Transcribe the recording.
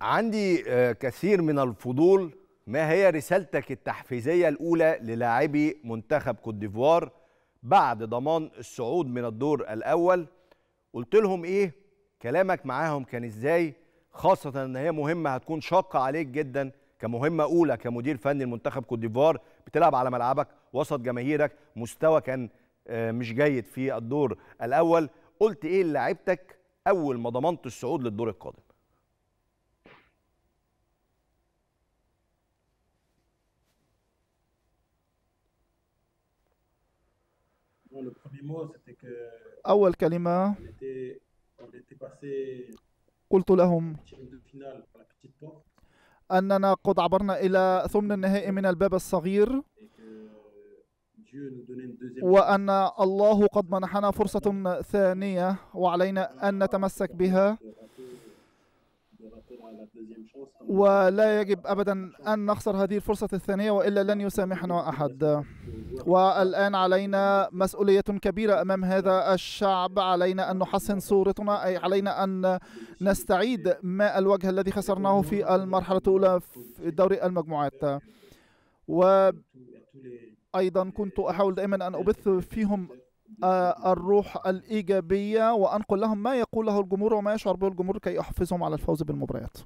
عندي آه، كثير من الفضول ما هي رسالتك التحفيزية الأولى للاعبي منتخب كوت ديفوار بعد ضمان الصعود من الدور الأول قلت لهم إيه كلامك معاهم كان إزاي خاصة إن هي مهمة هتكون شاقة عليك جدا كمهمة أولى كمدير فني لمنتخب كوت ديفوار بتلعب على ملعبك وسط جماهيرك مستوى كان آه، مش جيد في الدور الأول قلت إيه لعبتك أول ما ضمنت الصعود للدور القادم أول كلمة. قلت لهم. أننا قد عبرنا إلى ثمن النهائي من الباب الصغير وأن الله قد منحنا فرصة ثانية وعلينا أن نتمسك بها ولا يجب ابدا ان نخسر هذه الفرصه الثانيه والا لن يسامحنا احد والان علينا مسؤوليه كبيره امام هذا الشعب علينا ان نحسن صورتنا اي علينا ان نستعيد ما الوجه الذي خسرناه في المرحله الاولى في دوري المجموعات و ايضا كنت احاول دائما ان ابث فيهم آه، الروح الإيجابية وأنقل لهم ما يقوله الجمهور وما يشعر به الجمهور كي أحفزهم على الفوز بالمباريات